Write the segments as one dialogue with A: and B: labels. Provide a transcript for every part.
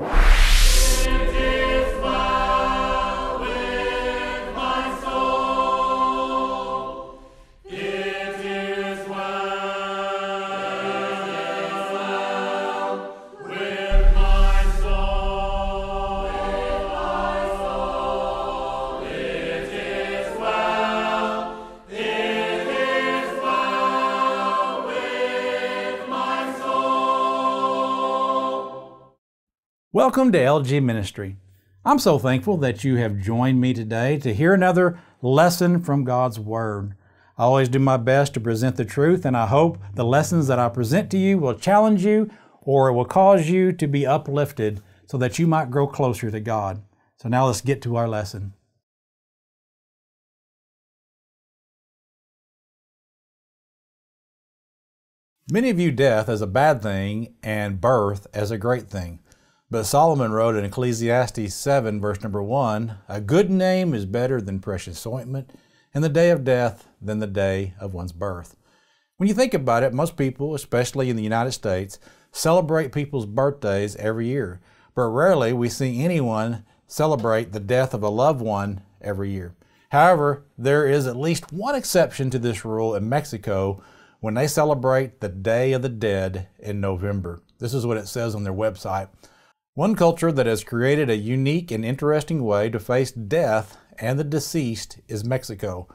A: you Welcome to LG Ministry. I'm so thankful that you have joined me today to hear another lesson from God's Word. I always do my best to present the truth, and I hope the lessons that I present to you will challenge you or it will cause you to be uplifted so that you might grow closer to God. So now let's get to our lesson. Many view death as a bad thing and birth as a great thing. But Solomon wrote in Ecclesiastes 7, verse number 1 A good name is better than precious ointment, and the day of death than the day of one's birth. When you think about it, most people, especially in the United States, celebrate people's birthdays every year, but rarely we see anyone celebrate the death of a loved one every year. However, there is at least one exception to this rule in Mexico when they celebrate the Day of the Dead in November. This is what it says on their website. One culture that has created a unique and interesting way to face death and the deceased is Mexico.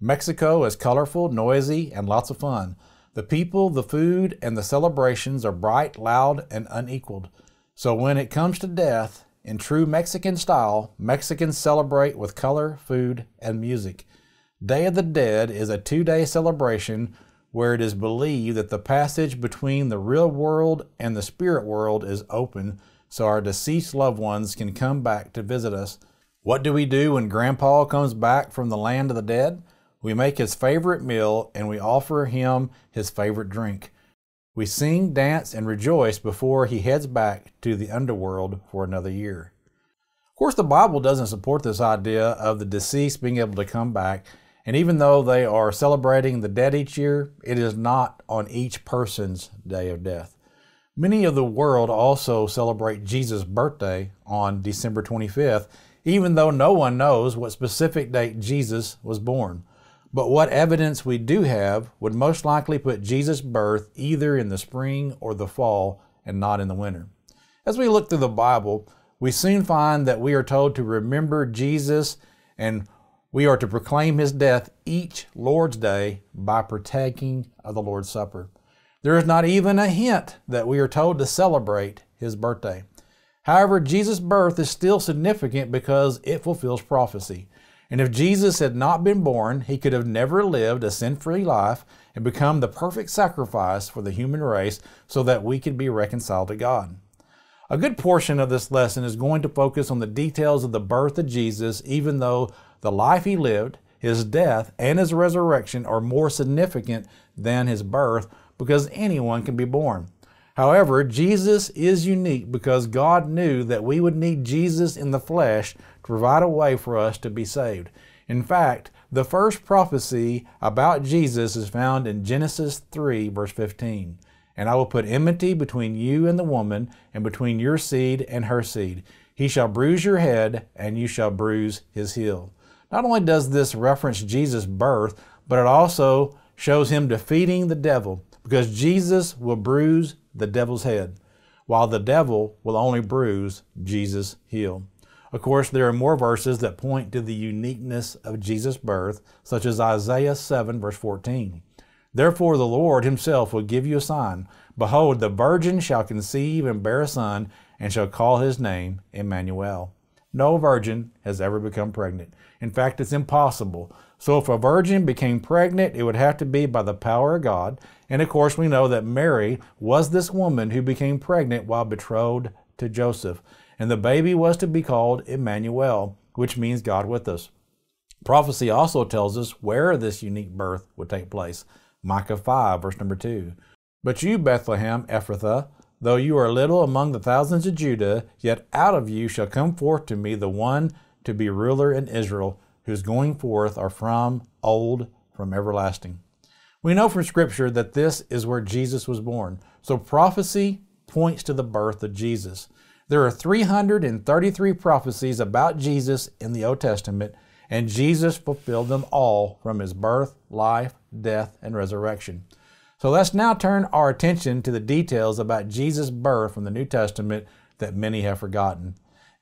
A: Mexico is colorful, noisy, and lots of fun. The people, the food, and the celebrations are bright, loud, and unequaled. So when it comes to death, in true Mexican style, Mexicans celebrate with color, food, and music. Day of the Dead is a two day celebration where it is believed that the passage between the real world and the spirit world is open so our deceased loved ones can come back to visit us. What do we do when Grandpa comes back from the land of the dead? We make his favorite meal and we offer him his favorite drink. We sing, dance, and rejoice before he heads back to the underworld for another year. Of course, the Bible doesn't support this idea of the deceased being able to come back, and even though they are celebrating the dead each year, it is not on each person's day of death. Many of the world also celebrate Jesus' birthday on December 25th, even though no one knows what specific date Jesus was born. But what evidence we do have would most likely put Jesus' birth either in the spring or the fall and not in the winter. As we look through the Bible, we soon find that we are told to remember Jesus and we are to proclaim his death each Lord's Day by partaking of the Lord's Supper. There is not even a hint that we are told to celebrate his birthday. However, Jesus' birth is still significant because it fulfills prophecy. And if Jesus had not been born, he could have never lived a sin free life and become the perfect sacrifice for the human race so that we could be reconciled to God. A good portion of this lesson is going to focus on the details of the birth of Jesus, even though the life he lived, his death, and his resurrection are more significant than his birth, because anyone can be born. However, Jesus is unique because God knew that we would need Jesus in the flesh to provide a way for us to be saved. In fact, the first prophecy about Jesus is found in Genesis 3, verse 15. And I will put enmity between you and the woman, and between your seed and her seed. He shall bruise your head, and you shall bruise his heel. Not only does this reference Jesus' birth, but it also shows him defeating the devil because Jesus will bruise the devil's head, while the devil will only bruise Jesus' heel. Of course, there are more verses that point to the uniqueness of Jesus' birth, such as Isaiah 7, verse 14. Therefore, the Lord himself will give you a sign. Behold, the virgin shall conceive and bear a son, and shall call his name Emmanuel. No virgin has ever become pregnant. In fact, it's impossible. So, if a virgin became pregnant, it would have to be by the power of God, and of course, we know that Mary was this woman who became pregnant while betrothed to Joseph. And the baby was to be called Emmanuel, which means God with us. Prophecy also tells us where this unique birth would take place Micah 5, verse number 2. But you, Bethlehem Ephrathah, though you are little among the thousands of Judah, yet out of you shall come forth to me the one to be ruler in Israel, whose going forth are from old, from everlasting. We know from Scripture that this is where Jesus was born, so prophecy points to the birth of Jesus. There are 333 prophecies about Jesus in the Old Testament, and Jesus fulfilled them all from his birth, life, death, and resurrection. So let's now turn our attention to the details about Jesus' birth from the New Testament that many have forgotten.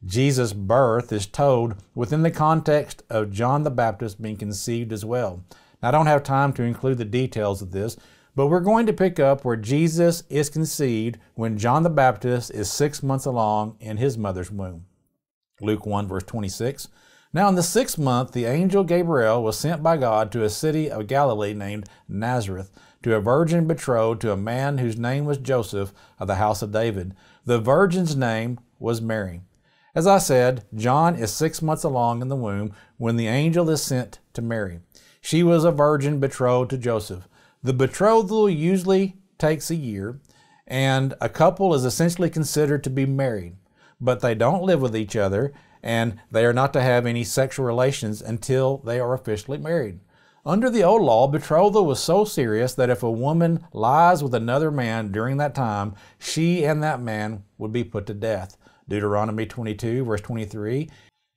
A: Jesus' birth is told within the context of John the Baptist being conceived as well. I don't have time to include the details of this, but we're going to pick up where Jesus is conceived when John the Baptist is six months along in his mother's womb. Luke 1, verse 26. Now, in the sixth month, the angel Gabriel was sent by God to a city of Galilee named Nazareth to a virgin betrothed to a man whose name was Joseph of the house of David. The virgin's name was Mary. As I said, John is six months along in the womb when the angel is sent to Mary. She was a virgin betrothed to Joseph. The betrothal usually takes a year, and a couple is essentially considered to be married, but they don't live with each other and they are not to have any sexual relations until they are officially married. Under the old law, betrothal was so serious that if a woman lies with another man during that time, she and that man would be put to death. Deuteronomy 22, verse 23.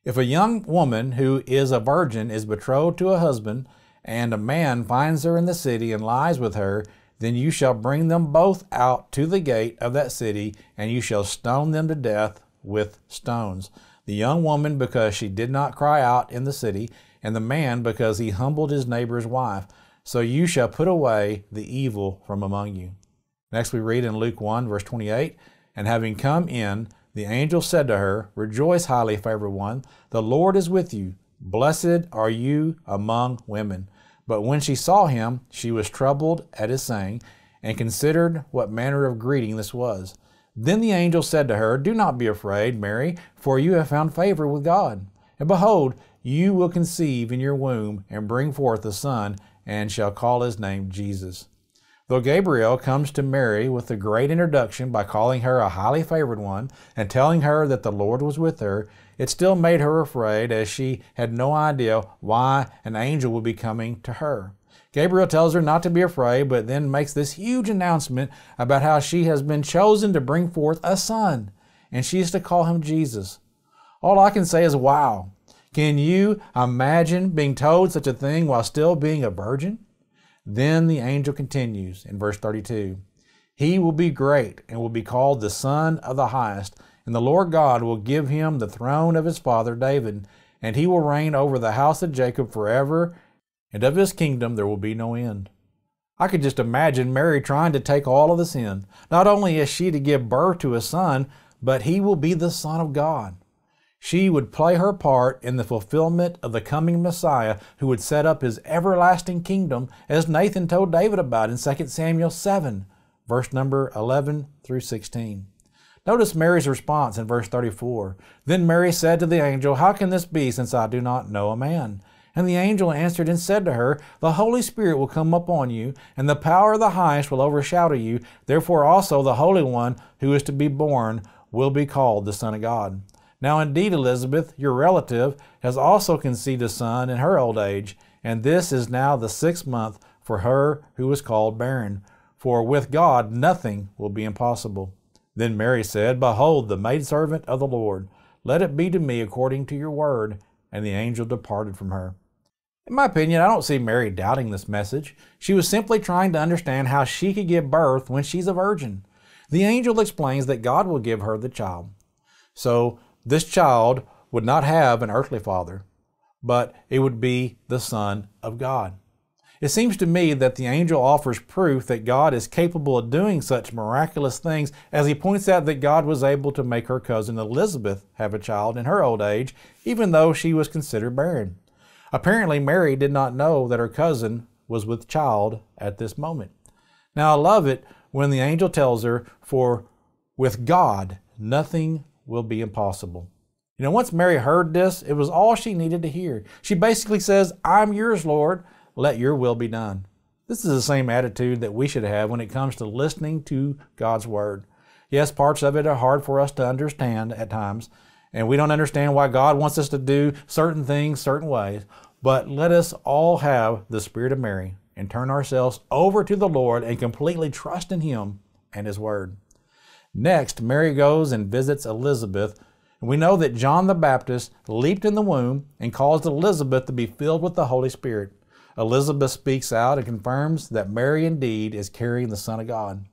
A: If a young woman who is a virgin is betrothed to a husband and a man finds her in the city and lies with her, then you shall bring them both out to the gate of that city, and you shall stone them to death with stones. The young woman, because she did not cry out in the city, and the man, because he humbled his neighbor's wife. So you shall put away the evil from among you. Next, we read in Luke 1, verse 28 And having come in, the angel said to her, Rejoice, highly favored one, the Lord is with you. Blessed are you among women. But when she saw him, she was troubled at his saying, and considered what manner of greeting this was. Then the angel said to her, Do not be afraid, Mary, for you have found favor with God. And behold, you will conceive in your womb and bring forth a son, and shall call his name Jesus. Though Gabriel comes to Mary with a great introduction by calling her a highly favored one and telling her that the Lord was with her, it still made her afraid, as she had no idea why an angel would be coming to her. Gabriel tells her not to be afraid, but then makes this huge announcement about how she has been chosen to bring forth a son, and she is to call him Jesus. All I can say is, wow. Can you imagine being told such a thing while still being a virgin? Then the angel continues in verse 32 He will be great and will be called the Son of the Highest, and the Lord God will give him the throne of his father David, and he will reign over the house of Jacob forever, and of his kingdom there will be no end. I could just imagine Mary trying to take all of this in. Not only is she to give birth to a son, but he will be the Son of God. She would play her part in the fulfillment of the coming Messiah who would set up his everlasting kingdom, as Nathan told David about in 2 Samuel 7, verse number 11 through 16. Notice Mary's response in verse 34. Then Mary said to the angel, How can this be, since I do not know a man? And the angel answered and said to her, The Holy Spirit will come upon you, and the power of the highest will overshadow you. Therefore also the Holy One who is to be born will be called the Son of God. Now indeed, Elizabeth, your relative, has also conceived a son in her old age, and this is now the sixth month for her who was called barren. For with God nothing will be impossible. Then Mary said, Behold, the maidservant of the Lord, let it be to me according to your word. And the angel departed from her. In my opinion, I don't see Mary doubting this message. She was simply trying to understand how she could give birth when she's a virgin. The angel explains that God will give her the child. So, this child would not have an earthly father, but it would be the Son of God. It seems to me that the angel offers proof that God is capable of doing such miraculous things as he points out that God was able to make her cousin Elizabeth have a child in her old age, even though she was considered barren. Apparently, Mary did not know that her cousin was with child at this moment. Now, I love it when the angel tells her, For with God, nothing will be impossible. You know, once Mary heard this, it was all she needed to hear. She basically says, I'm yours, Lord let your will be done. This is the same attitude that we should have when it comes to listening to God's Word. Yes, parts of it are hard for us to understand at times, and we don't understand why God wants us to do certain things certain ways, but let us all have the Spirit of Mary and turn ourselves over to the Lord and completely trust in Him and His Word. Next, Mary goes and visits Elizabeth. We know that John the Baptist leaped in the womb and caused Elizabeth to be filled with the Holy Spirit. Elizabeth speaks out and confirms that Mary indeed is carrying the Son of God.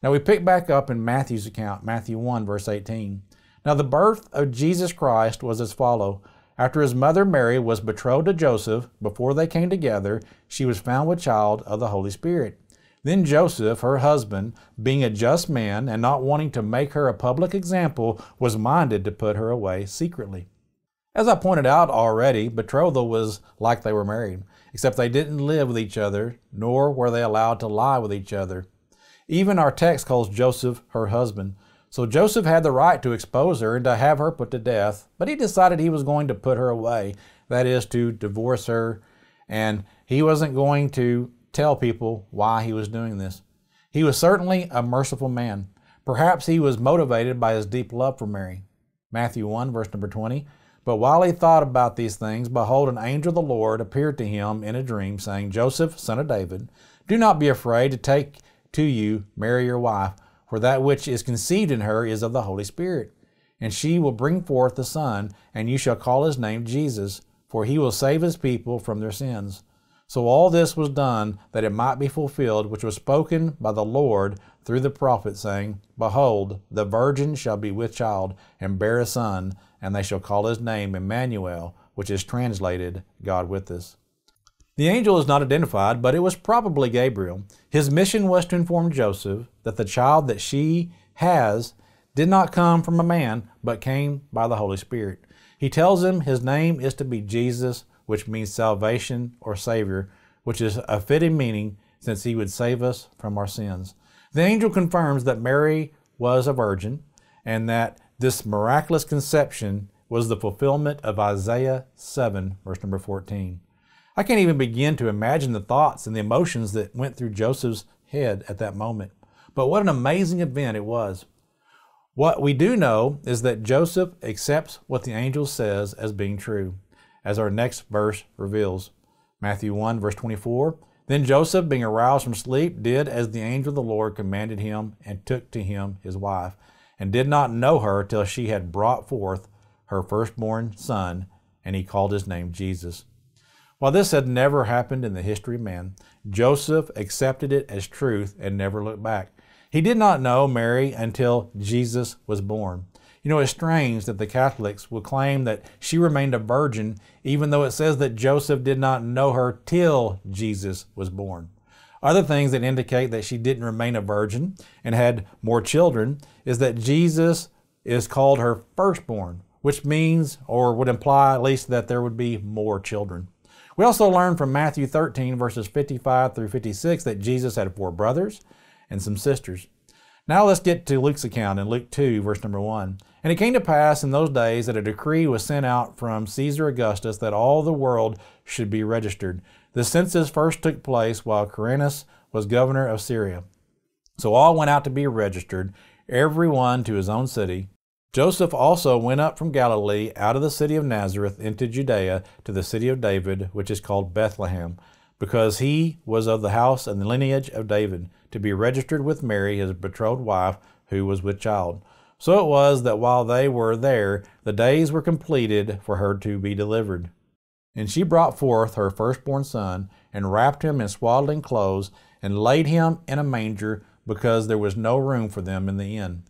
A: Now we pick back up in Matthew's account, Matthew 1, verse 18. Now the birth of Jesus Christ was as follows. After his mother Mary was betrothed to Joseph, before they came together, she was found with child of the Holy Spirit. Then Joseph, her husband, being a just man and not wanting to make her a public example, was minded to put her away secretly. As I pointed out already, betrothal was like they were married, except they didn't live with each other, nor were they allowed to lie with each other. Even our text calls Joseph her husband. So Joseph had the right to expose her and to have her put to death, but he decided he was going to put her away, that is, to divorce her, and he wasn't going to tell people why he was doing this. He was certainly a merciful man. Perhaps he was motivated by his deep love for Mary. Matthew 1, verse number 20. But while he thought about these things, behold, an angel of the Lord appeared to him in a dream, saying, Joseph, son of David, do not be afraid to take to you Mary your wife, for that which is conceived in her is of the Holy Spirit. And she will bring forth a son, and you shall call his name Jesus, for he will save his people from their sins. So all this was done that it might be fulfilled, which was spoken by the Lord through the prophet, saying, Behold, the virgin shall be with child and bear a son, and they shall call his name Emmanuel, which is translated God with us. The angel is not identified, but it was probably Gabriel. His mission was to inform Joseph that the child that she has did not come from a man, but came by the Holy Spirit. He tells him his name is to be Jesus, which means salvation or Savior, which is a fitting meaning since he would save us from our sins. The angel confirms that Mary was a virgin and that this miraculous conception was the fulfillment of Isaiah 7, verse number 14. I can't even begin to imagine the thoughts and the emotions that went through Joseph's head at that moment. But what an amazing event it was. What we do know is that Joseph accepts what the angel says as being true, as our next verse reveals. Matthew 1, verse 24 then Joseph, being aroused from sleep, did as the angel of the Lord commanded him, and took to him his wife, and did not know her till she had brought forth her firstborn son, and he called his name Jesus. While this had never happened in the history of man, Joseph accepted it as truth and never looked back. He did not know Mary until Jesus was born. You know, it's strange that the Catholics will claim that she remained a virgin, even though it says that Joseph did not know her till Jesus was born. Other things that indicate that she didn't remain a virgin and had more children is that Jesus is called her firstborn, which means or would imply at least that there would be more children. We also learn from Matthew 13, verses 55 through 56, that Jesus had four brothers and some sisters. Now let's get to Luke's account in Luke 2, verse number 1. And it came to pass in those days that a decree was sent out from Caesar Augustus that all the world should be registered. The census first took place while Quirinus was governor of Syria. So all went out to be registered, every one to his own city. Joseph also went up from Galilee out of the city of Nazareth into Judea to the city of David, which is called Bethlehem, because he was of the house and the lineage of David, to be registered with Mary, his betrothed wife, who was with child. So it was that while they were there, the days were completed for her to be delivered. And she brought forth her firstborn son, and wrapped him in swaddling clothes, and laid him in a manger, because there was no room for them in the inn.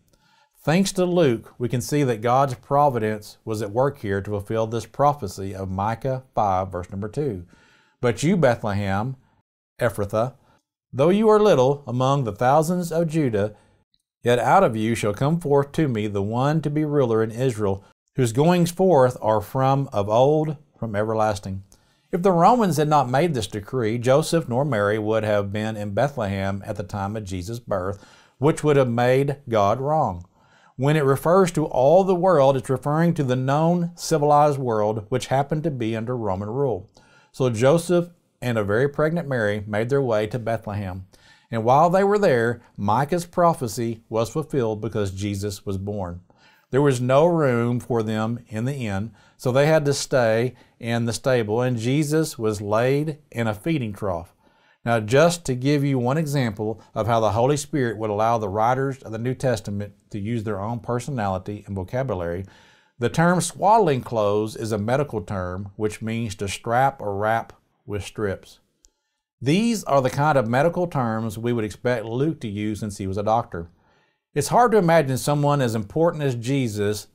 A: Thanks to Luke, we can see that God's providence was at work here to fulfill this prophecy of Micah 5, verse number 2. But you, Bethlehem, Ephrathah, though you are little among the thousands of Judah, Yet out of you shall come forth to me the one to be ruler in Israel, whose goings forth are from of old, from everlasting. If the Romans had not made this decree, Joseph nor Mary would have been in Bethlehem at the time of Jesus' birth, which would have made God wrong. When it refers to all the world, it's referring to the known civilized world, which happened to be under Roman rule. So Joseph and a very pregnant Mary made their way to Bethlehem. And while they were there, Micah's prophecy was fulfilled because Jesus was born. There was no room for them in the inn, so they had to stay in the stable, and Jesus was laid in a feeding trough. Now, just to give you one example of how the Holy Spirit would allow the writers of the New Testament to use their own personality and vocabulary, the term swaddling clothes is a medical term which means to strap or wrap with strips. These are the kind of medical terms we would expect Luke to use since he was a doctor. It's hard to imagine someone as important as Jesus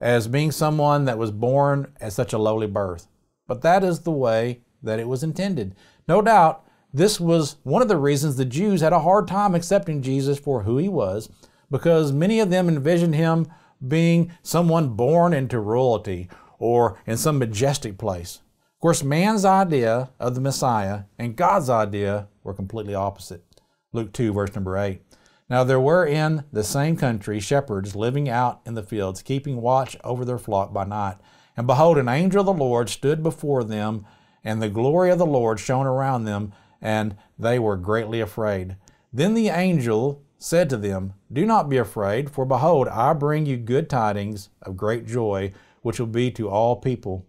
A: as being someone that was born at such a lowly birth, but that is the way that it was intended. No doubt, this was one of the reasons the Jews had a hard time accepting Jesus for who he was, because many of them envisioned him being someone born into royalty or in some majestic place. Of course, man's idea of the Messiah and God's idea were completely opposite. Luke 2, verse number 8. Now there were in the same country shepherds living out in the fields, keeping watch over their flock by night. And behold, an angel of the Lord stood before them, and the glory of the Lord shone around them, and they were greatly afraid. Then the angel said to them, Do not be afraid, for behold, I bring you good tidings of great joy, which will be to all people.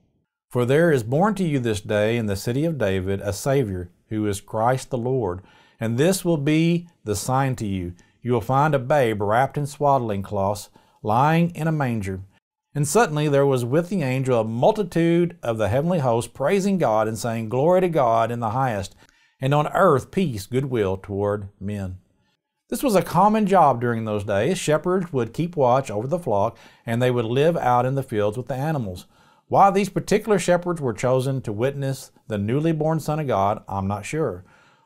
A: For there is born to you this day in the city of David a Savior, who is Christ the Lord. And this will be the sign to you. You will find a babe wrapped in swaddling cloths, lying in a manger. And suddenly there was with the angel a multitude of the heavenly host praising God and saying, Glory to God in the highest, and on earth peace, goodwill toward men. This was a common job during those days. Shepherds would keep watch over the flock, and they would live out in the fields with the animals. Why these particular shepherds were chosen to witness the newly born Son of God, I'm not sure.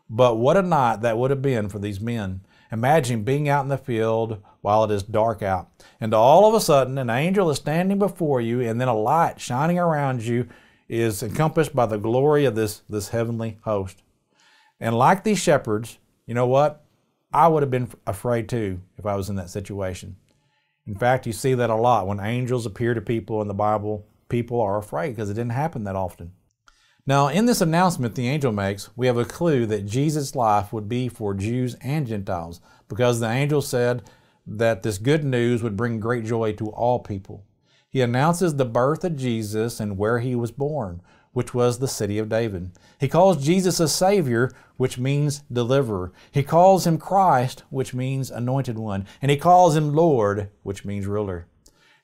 A: But what a night that would have been for these men. Imagine being out in the field while it is dark out, and all of a sudden an angel is standing before you, and then a light shining around you is encompassed by the glory of this, this heavenly host. And like these shepherds, you know what? I would have been afraid too if I was in that situation. In fact, you see that a lot when angels appear to people in the Bible people are afraid because it didn't happen that often. Now, in this announcement the angel makes, we have a clue that Jesus' life would be for Jews and Gentiles because the angel said that this good news would bring great joy to all people. He announces the birth of Jesus and where he was born, which was the city of David. He calls Jesus a Savior, which means deliverer. He calls him Christ, which means anointed one. And he calls him Lord, which means ruler.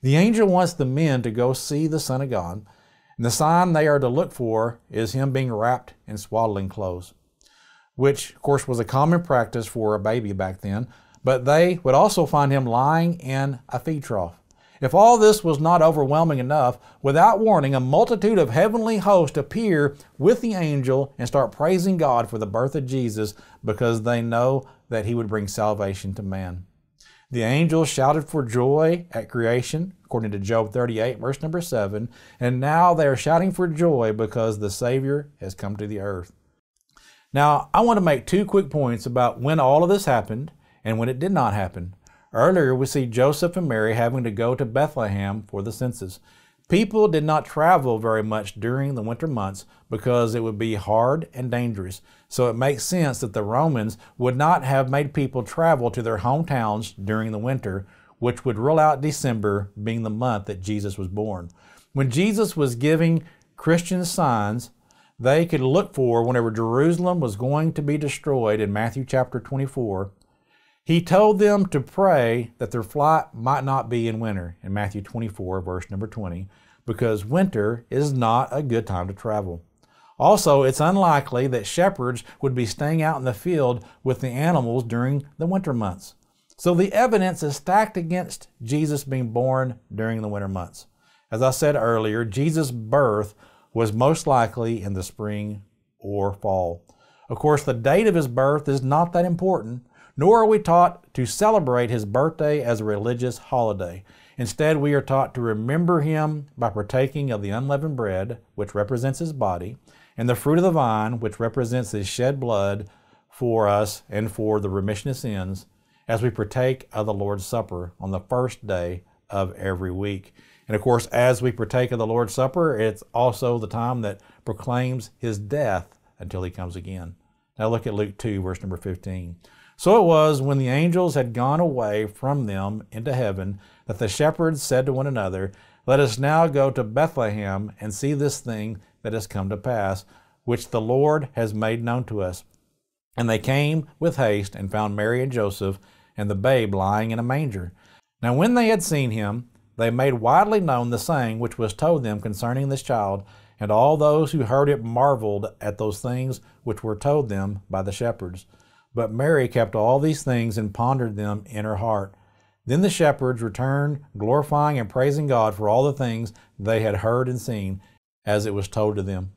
A: The angel wants the men to go see the Son of God, and the sign they are to look for is him being wrapped in swaddling clothes, which, of course, was a common practice for a baby back then, but they would also find him lying in a feed trough. If all this was not overwhelming enough, without warning, a multitude of heavenly hosts appear with the angel and start praising God for the birth of Jesus because they know that he would bring salvation to man. The angels shouted for joy at creation, according to Job 38, verse number 7, and now they are shouting for joy because the Savior has come to the earth. Now, I want to make two quick points about when all of this happened and when it did not happen. Earlier, we see Joseph and Mary having to go to Bethlehem for the census. People did not travel very much during the winter months because it would be hard and dangerous. So it makes sense that the Romans would not have made people travel to their hometowns during the winter, which would rule out December being the month that Jesus was born. When Jesus was giving Christian signs, they could look for whenever Jerusalem was going to be destroyed in Matthew chapter 24 he told them to pray that their flight might not be in winter in Matthew 24, verse number 20, because winter is not a good time to travel. Also, it's unlikely that shepherds would be staying out in the field with the animals during the winter months. So the evidence is stacked against Jesus being born during the winter months. As I said earlier, Jesus' birth was most likely in the spring or fall. Of course, the date of his birth is not that important nor are we taught to celebrate his birthday as a religious holiday. Instead, we are taught to remember him by partaking of the unleavened bread, which represents his body, and the fruit of the vine, which represents his shed blood for us and for the remission of sins, as we partake of the Lord's Supper on the first day of every week. And of course, as we partake of the Lord's Supper, it's also the time that proclaims his death until he comes again. Now look at Luke 2, verse number 15. So it was when the angels had gone away from them into heaven that the shepherds said to one another, Let us now go to Bethlehem and see this thing that has come to pass, which the Lord has made known to us. And they came with haste and found Mary and Joseph and the babe lying in a manger. Now, when they had seen him, they made widely known the saying which was told them concerning this child, and all those who heard it marveled at those things which were told them by the shepherds. But Mary kept all these things and pondered them in her heart. Then the shepherds returned, glorifying and praising God for all the things they had heard and seen, as it was told to them.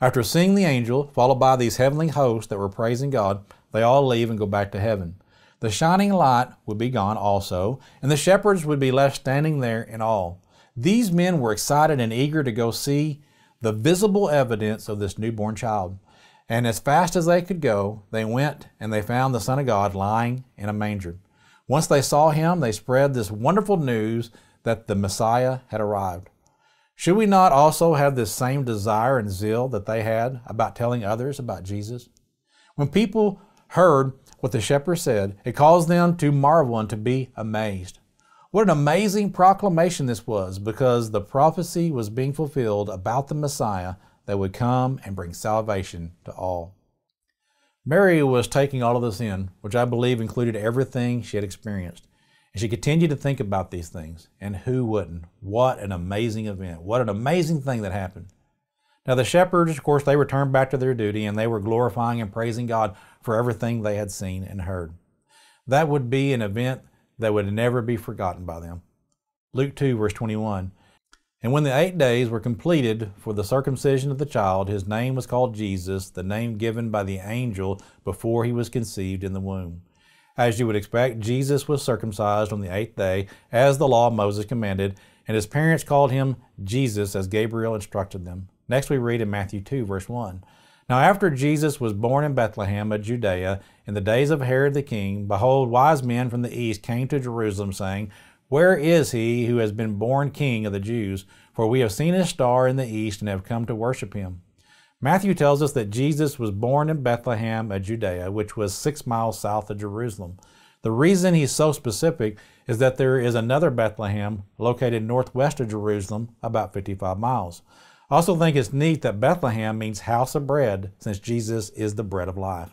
A: After seeing the angel, followed by these heavenly hosts that were praising God, they all leave and go back to heaven. The shining light would be gone also, and the shepherds would be left standing there in awe. These men were excited and eager to go see the visible evidence of this newborn child. And as fast as they could go, they went and they found the Son of God lying in a manger. Once they saw him, they spread this wonderful news that the Messiah had arrived. Should we not also have this same desire and zeal that they had about telling others about Jesus? When people heard what the shepherd said, it caused them to marvel and to be amazed. What an amazing proclamation this was because the prophecy was being fulfilled about the Messiah that would come and bring salvation to all. Mary was taking all of this in, which I believe included everything she had experienced. And she continued to think about these things, and who wouldn't? What an amazing event. What an amazing thing that happened. Now, the shepherds, of course, they returned back to their duty and they were glorifying and praising God for everything they had seen and heard. That would be an event that would never be forgotten by them. Luke 2, verse 21 and when the eight days were completed for the circumcision of the child, his name was called Jesus, the name given by the angel before he was conceived in the womb. As you would expect, Jesus was circumcised on the eighth day, as the law of Moses commanded, and his parents called him Jesus, as Gabriel instructed them. Next, we read in Matthew 2, verse 1. Now, after Jesus was born in Bethlehem of Judea, in the days of Herod the king, behold, wise men from the east came to Jerusalem, saying, where is he who has been born king of the Jews? For we have seen his star in the east and have come to worship him. Matthew tells us that Jesus was born in Bethlehem of Judea, which was six miles south of Jerusalem. The reason he's so specific is that there is another Bethlehem located northwest of Jerusalem, about 55 miles. I also think it's neat that Bethlehem means house of bread, since Jesus is the bread of life.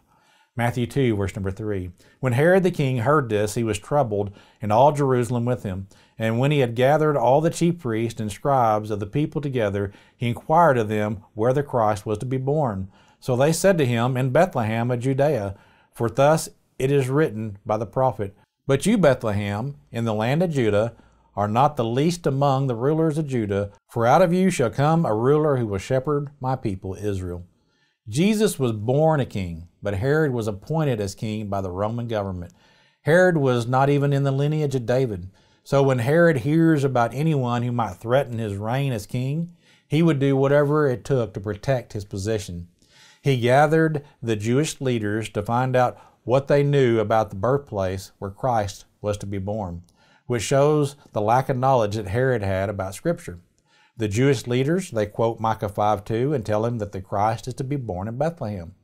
A: Matthew 2, verse number 3. When Herod the king heard this, he was troubled, and all Jerusalem with him. And when he had gathered all the chief priests and scribes of the people together, he inquired of them where the Christ was to be born. So they said to him, In Bethlehem of Judea, for thus it is written by the prophet, But you, Bethlehem, in the land of Judah, are not the least among the rulers of Judah, for out of you shall come a ruler who will shepherd my people Israel. Jesus was born a king, but Herod was appointed as king by the Roman government. Herod was not even in the lineage of David. So when Herod hears about anyone who might threaten his reign as king, he would do whatever it took to protect his position. He gathered the Jewish leaders to find out what they knew about the birthplace where Christ was to be born, which shows the lack of knowledge that Herod had about Scripture. The Jewish leaders, they quote Micah 5 2 and tell him that the Christ is to be born in Bethlehem.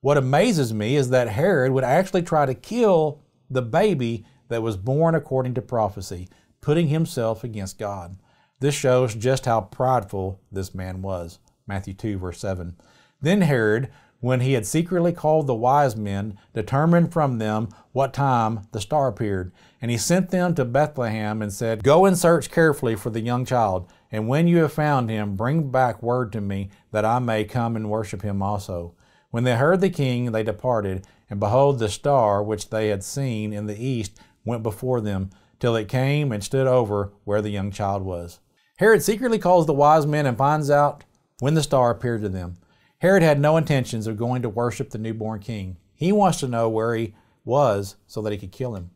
A: What amazes me is that Herod would actually try to kill the baby that was born according to prophecy, putting himself against God. This shows just how prideful this man was. Matthew 2, verse 7. Then Herod, when he had secretly called the wise men, determined from them what time the star appeared. And he sent them to Bethlehem and said, Go and search carefully for the young child. And when you have found him, bring back word to me, that I may come and worship him also. When they heard the king, they departed, and behold, the star which they had seen in the east went before them, till it came and stood over where the young child was. Herod secretly calls the wise men and finds out when the star appeared to them. Herod had no intentions of going to worship the newborn king. He wants to know where he was so that he could kill him.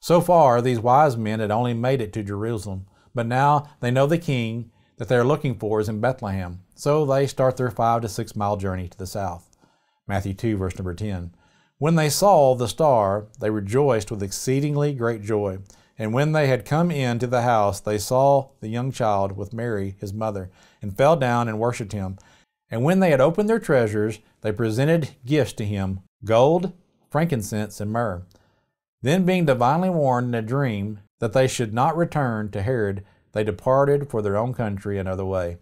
A: So far, these wise men had only made it to Jerusalem. But now they know the king that they are looking for is in Bethlehem, so they start their five to six mile journey to the south. Matthew 2, verse number 10. When they saw the star, they rejoiced with exceedingly great joy. And when they had come in to the house, they saw the young child with Mary, his mother, and fell down and worshipped him. And when they had opened their treasures, they presented gifts to him gold, frankincense, and myrrh. Then, being divinely warned in a dream that they should not return to Herod, they departed for their own country another way.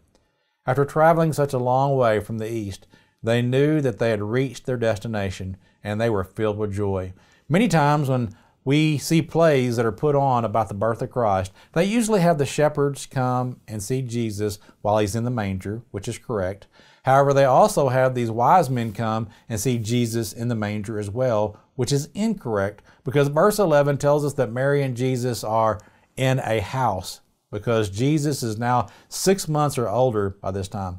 A: After traveling such a long way from the east, they knew that they had reached their destination and they were filled with joy. Many times when we see plays that are put on about the birth of Christ, they usually have the shepherds come and see Jesus while he's in the manger, which is correct. However, they also have these wise men come and see Jesus in the manger as well, which is incorrect because verse 11 tells us that Mary and Jesus are in a house because Jesus is now six months or older by this time.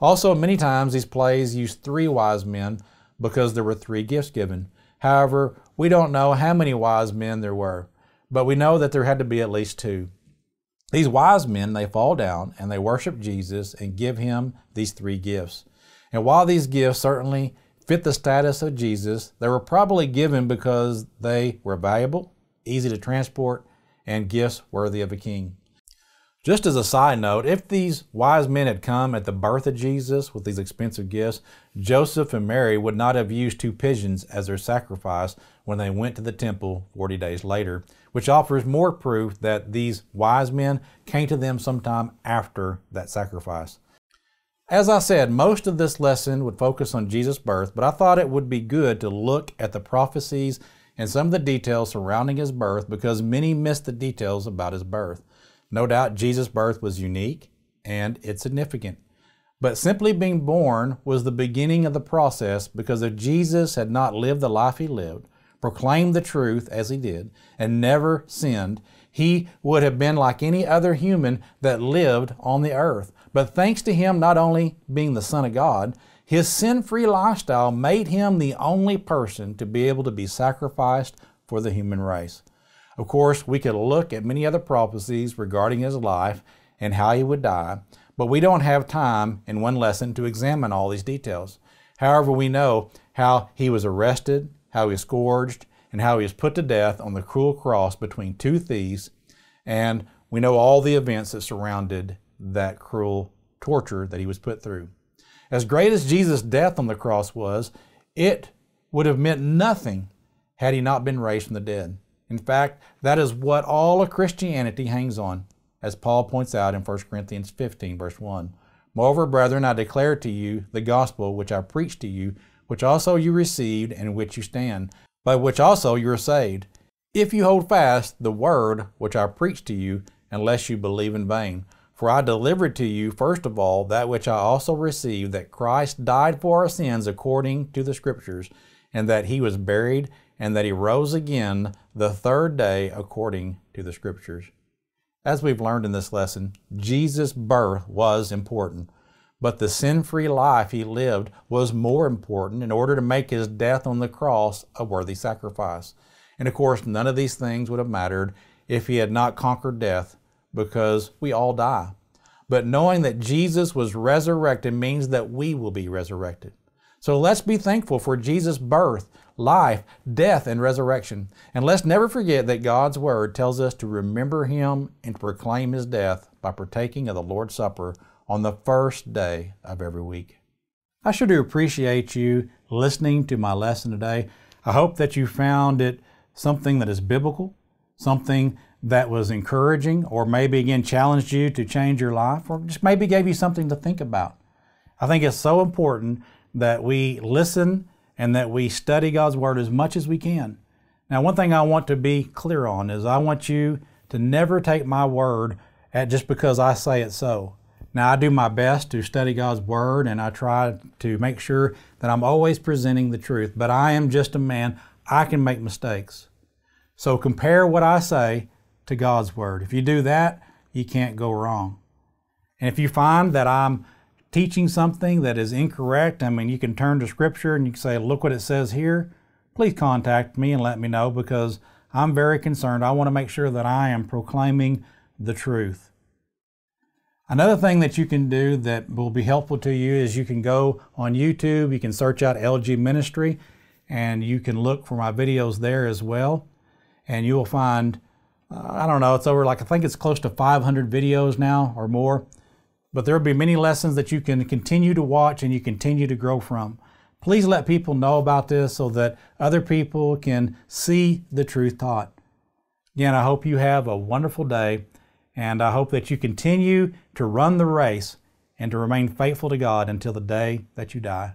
A: Also, many times these plays use three wise men because there were three gifts given. However, we don't know how many wise men there were, but we know that there had to be at least two. These wise men, they fall down and they worship Jesus and give him these three gifts. And while these gifts certainly fit the status of Jesus. They were probably given because they were valuable, easy to transport, and gifts worthy of a king. Just as a side note, if these wise men had come at the birth of Jesus with these expensive gifts, Joseph and Mary would not have used two pigeons as their sacrifice when they went to the temple 40 days later, which offers more proof that these wise men came to them sometime after that sacrifice. As I said, most of this lesson would focus on Jesus' birth, but I thought it would be good to look at the prophecies and some of the details surrounding his birth because many miss the details about his birth. No doubt Jesus' birth was unique and it's significant. But simply being born was the beginning of the process because if Jesus had not lived the life he lived, proclaimed the truth as he did, and never sinned, he would have been like any other human that lived on the earth. But thanks to him not only being the Son of God, his sin free lifestyle made him the only person to be able to be sacrificed for the human race. Of course, we could look at many other prophecies regarding his life and how he would die, but we don't have time in one lesson to examine all these details. However, we know how he was arrested, how he was scourged, and how he was put to death on the cruel cross between two thieves, and we know all the events that surrounded that cruel torture that he was put through. As great as Jesus' death on the cross was, it would have meant nothing had he not been raised from the dead. In fact, that is what all of Christianity hangs on, as Paul points out in 1 Corinthians 15, verse 1. Moreover, brethren, I declare to you the gospel which I preached to you, which also you received, and which you stand, by which also you are saved, if you hold fast the word which I preached to you, unless you believe in vain. For I delivered to you, first of all, that which I also received that Christ died for our sins according to the Scriptures, and that he was buried, and that he rose again the third day according to the Scriptures. As we've learned in this lesson, Jesus' birth was important, but the sin free life he lived was more important in order to make his death on the cross a worthy sacrifice. And of course, none of these things would have mattered if he had not conquered death because we all die. But knowing that Jesus was resurrected means that we will be resurrected. So let's be thankful for Jesus' birth, life, death, and resurrection. And let's never forget that God's Word tells us to remember Him and to proclaim His death by partaking of the Lord's Supper on the first day of every week. I sure do appreciate you listening to my lesson today. I hope that you found it something that is biblical, something that was encouraging or maybe again challenged you to change your life or just maybe gave you something to think about. I think it's so important that we listen and that we study God's Word as much as we can. Now, one thing I want to be clear on is I want you to never take my word at just because I say it so. Now, I do my best to study God's Word and I try to make sure that I'm always presenting the truth, but I am just a man. I can make mistakes. So compare what I say to God's Word. If you do that, you can't go wrong. And if you find that I'm teaching something that is incorrect, I mean, you can turn to Scripture and you can say, look what it says here. Please contact me and let me know because I'm very concerned. I want to make sure that I am proclaiming the truth. Another thing that you can do that will be helpful to you is you can go on YouTube, you can search out LG Ministry, and you can look for my videos there as well. And you will find uh, I don't know, it's over like I think it's close to 500 videos now or more. But there will be many lessons that you can continue to watch and you continue to grow from. Please let people know about this so that other people can see the truth taught. Again, I hope you have a wonderful day, and I hope that you continue to run the race and to remain faithful to God until the day that you die.